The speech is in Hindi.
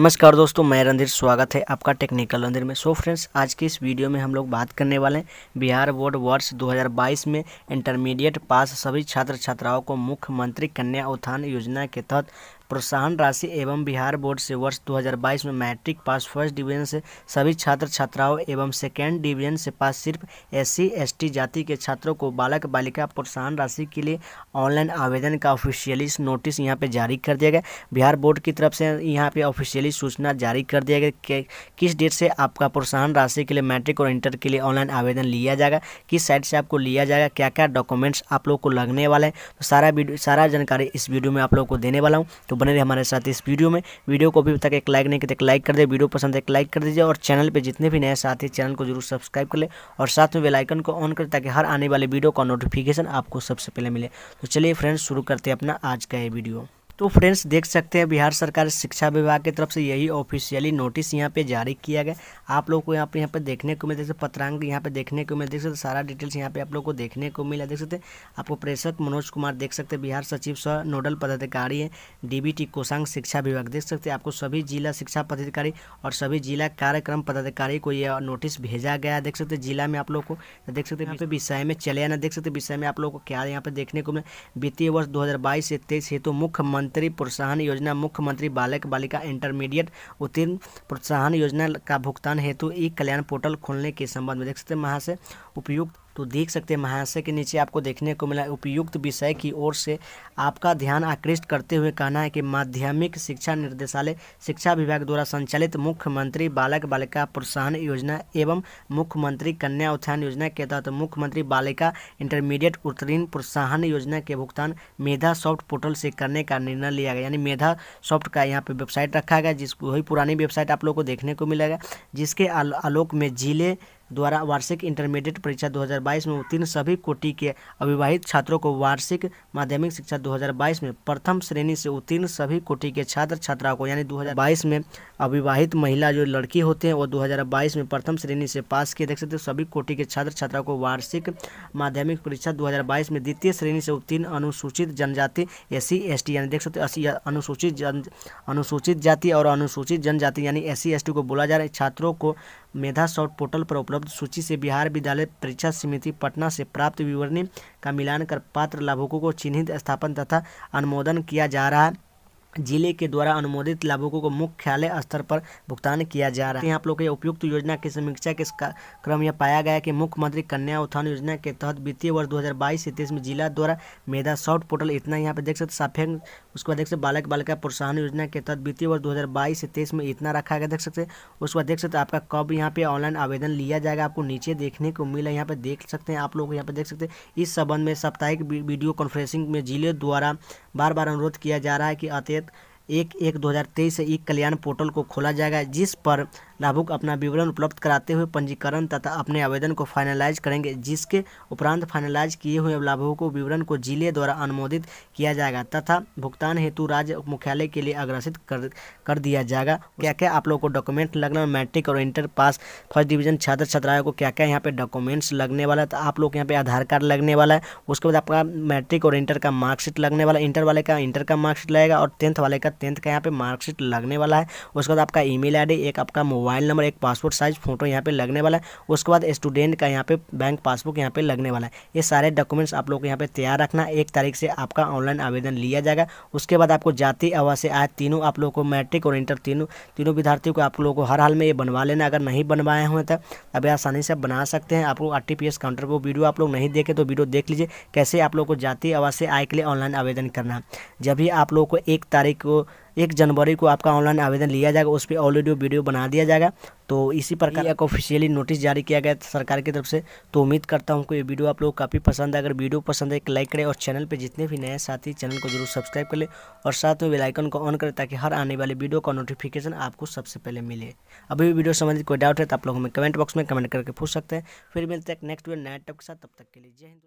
नमस्कार दोस्तों मैं रणधीर स्वागत है आपका टेक्निकल रणधीर में सो so फ्रेंड्स आज की इस वीडियो में हम लोग बात करने वाले हैं बिहार बोर्ड वर्ष 2022 में इंटरमीडिएट पास सभी छात्र छात्राओं को मुख्यमंत्री कन्या उत्थान योजना के तहत प्रोत्साहन राशि एवं बिहार बोर्ड से वर्ष 2022 में मैट्रिक पास फर्स्ट डिवीजन से सभी छात्र छात्राओं एवं सेकेंड डिवीजन से पास सिर्फ एस सी जाति के छात्रों को बालक बालिका प्रोत्साहन राशि के लिए ऑनलाइन आवेदन का ऑफिशियली नोटिस यहाँ पर जारी कर दिया गया बिहार बोर्ड की तरफ से यहाँ पर ऑफिशियली सूचना जारी कर दिया गया कि किस डेट से आपका प्रोत्साहन राशि के लिए मैट्रिक और इंटर के लिए ऑनलाइन आवेदन लिया जाएगा किस साइट से आपको लिया जाएगा क्या क्या डॉक्यूमेंट्स आप लोग को लगने वाले हैं तो सारा वीडियो सारा जानकारी इस वीडियो में आप लोग को देने वाला हूँ तो बने रहे हमारे साथ इस वीडियो में वीडियो को अभी तक एक लाइक नहीं करते तो एक लाइक कर दे वीडियो पसंद है तो एक लाइक कर दीजिए और चैनल पर जितने भी नए साथी चैनल को जरूर सब्सक्राइब कर ले और साथ में बेलाइकन को ऑन करें ताकि हर आने वाले वीडियो का नोटिफिकेशन आपको सबसे पहले मिले तो चलिए फ्रेंड्स शुरू करते हैं अपना आज का ये वीडियो तो फ्रेंड्स देख सकते हैं बिहार सरकार शिक्षा विभाग की तरफ से यही ऑफिशियली नोटिस यहाँ पे जारी किया गया आप लोग को यहाँ पे यहाँ पे देखने को देख सकते पत्रांग यहाँ पे देखने को मिल देख सकते सारा डिटेल्स यहाँ पे आप लोग को देखने को मिला देख सकते आपको प्रेषक मनोज कुमार देख सकते बिहार सचिव स नोडल पदाधिकारी हैं डी बी शिक्षा विभाग देख सकते आपको सभी जिला शिक्षा पदाधिकारी और सभी जिला कार्यक्रम पदाधिकारी को यह नोटिस भेजा गया देख सकते जिला में आप लोग को देख सकते यहाँ पे विषय में चले आना देख सकते विषय में आप लोग को क्या यहाँ पे देखने को मिला वित्तीय वर्ष दो हज़ार बाईस से तेईस हेतु मुख्यमंत्री मंत्री प्रोत्साहन योजना मुख्यमंत्री बालक बालिका इंटरमीडिएट उत्तीर्ण प्रोत्साहन योजना का भुगतान हेतु ई कल्याण पोर्टल खोलने के संबंध में देख सकते हैं वहाँ से उपयुक्त तो देख सकते हैं महाशय के नीचे आपको देखने को मिला उपयुक्त विषय की ओर से आपका ध्यान आकृष्ट करते हुए कहना है कि माध्यमिक शिक्षा निर्देशालय शिक्षा विभाग द्वारा संचालित मुख्यमंत्री बालक बालिका प्रोत्साहन योजना एवं मुख्यमंत्री कन्या उत्थान योजना के तहत मुख्यमंत्री बालिका इंटरमीडिएट उत्तीर्ण प्रोत्साहन योजना के भुगतान मेधा सॉफ्ट पोर्टल से करने का निर्णय लिया गया यानी मेधा सॉफ्ट का यहाँ पे वेबसाइट रखा गया जिस वही पुरानी वेबसाइट आप लोग को देखने को मिलेगा जिसके आलोक में जिले द्वारा वार्षिक इंटरमीडिएट परीक्षा 2022 में उत्तीर्ण सभी कोटि के अविवाहित छात्रों को वार्षिक माध्यमिक शिक्षा 2022 में प्रथम श्रेणी से उत्तीर्ण सभी कोटि के छात्र छात्राओं को यानी 2022 में अविवाहित महिला जो लड़की होते हैं वो 2022 में प्रथम श्रेणी से पास किए देख सकते हो सभी कोटि के छात्र छात्राओं को वार्षिक माध्यमिक परीक्षा दो में द्वितीय श्रेणी से उत्तीर्ण अनुसूचित जनजाति एस सी यानी देख सकते हो अनुसूचित जन अनुसूचित जाति और अनुसूचित जनजाति यानी एस सी को बोला जा रहा है छात्रों को मेधा शॉर्ट पोर्टल पर उपलब्ध सूची से बिहार विद्यालय परीक्षा समिति पटना से प्राप्त विवरणी का मिलान कर पात्र लाभुकों को चिन्हित स्थापन तथा अनुमोदन किया जा रहा है जिले के द्वारा अनुमोदित लाभुकों को मुख्यालय स्तर पर भुगतान किया जा रहा है आप लोग के उपयुक्त योजना की समीक्षा के क्रम यह पाया गया कि मुख्यमंत्री कन्या उत्थान योजना के तहत वित्तीय वर्ष 2022 से तेईस में जिला द्वारा मेधा शॉर्ट पोर्टल इतना यहाँ पे देख सकते साफेंग उसके बाद देख सकते बालक बालिका प्रोत्साहन योजना के तहत वित्तीय वर्ष दो से तेईस में इतना रखा गया देख सकते उसके बाद देख सकते आपका कब यहाँ पे ऑनलाइन आवेदन लिया जाएगा आपको नीचे देखने को मिला यहाँ पे देख सकते हैं आप लोग यहाँ पे देख सकते हैं इस संबंध में साप्ताहिक वीडियो कॉन्फ्रेंसिंग में जिले द्वारा बार बार अनुरोध किया जा रहा है कि अत्य with एक एक तेईस से ई कल्याण पोर्टल को खोला जाएगा जिस पर लाभुक अपना विवरण उपलब्ध कराते हुए पंजीकरण तथा अपने आवेदन को फाइनलाइज करेंगे जिसके उपरांत फाइनलाइज किए हुए लाभुकों को विवरण को जिले द्वारा अनुमोदित किया जाएगा तथा भुगतान हेतु राज्य मुख्यालय के लिए अग्रसित कर, कर दिया जाएगा क्या क्या आप लोगों को डॉक्यूमेंट लगना मैट्रिक और इंटर पास फर्स्ट डिवीजन छात्र छात्राओं को क्या क्या यहाँ पे डॉक्यूमेंट्स लगने वाला है तो आप लोग यहाँ पे आधार कार्ड लगने वाला है उसके बाद आपका मैट्रिक और इंटर का मार्कशीट लगने वाला इंटर वाले का इंटर का मार्कशीट लगेगा और टेंथ वाले का टेंथ तो का यहाँ पे मार्कशीट लगने वाला है उसके बाद आपका ईमेल आईडी एक आपका मोबाइल नंबर एक पासपोर्ट साइज फोटो यहाँ पे लगने वाला है उसके बाद स्टूडेंट का यहाँ पे बैंक पासबुक यहाँ पे लगने वाला है ये सारे डॉक्यूमेंट्स आप लोग को यहाँ पे तैयार रखना एक तारीख से आपका ऑनलाइन आवेदन लिया जाएगा उसके बाद आपको जाति आवास आय तीनों आप लोग को मैट्रिक और इंटर तीनों तीनों विद्यार्थियों को आप लोग को हर हाल में ये बनवा लेना अगर नहीं बनवाए हुए तो अभी आसानी से बना सकते हैं आप लोग आर काउंटर पर वीडियो आप लोग नहीं देखे तो वीडियो देख लीजिए कैसे आप लोग को जाति आवास आय के लिए ऑनलाइन आवेदन करना जब भी आप लोग को एक तारीख को एक जनवरी को आपका ऑनलाइन आवेदन लिया जाएगा उस पर ऑलरेडी वीडियो बना दिया जाएगा तो इसी प्रकार एक ऑफिशियली नोटिस जारी किया गया सरकार की तरफ से तो उम्मीद करता हूँ कि ये वीडियो आप लोग काफ़ी पसंद है अगर वीडियो पसंद है एक लाइक करें और चैनल पर जितने भी नए साथी चैनल को जरूर सब्सक्राइब कर ले और साथ में बेलाइकन को ऑन करें ताकि हर आने वाली वीडियो का नोटिफिकेशन आपको सबसे पहले मिले अभी भी वीडियो संबंधित कोई डाउट है तो आप लोग हमें कमेंट बॉक्स में कमेंट करके पूछ सकते हैं फिर मिलते हैं नेक्स्ट वीडियो नए टॉप के साथ तब तक के लिए जय हिंद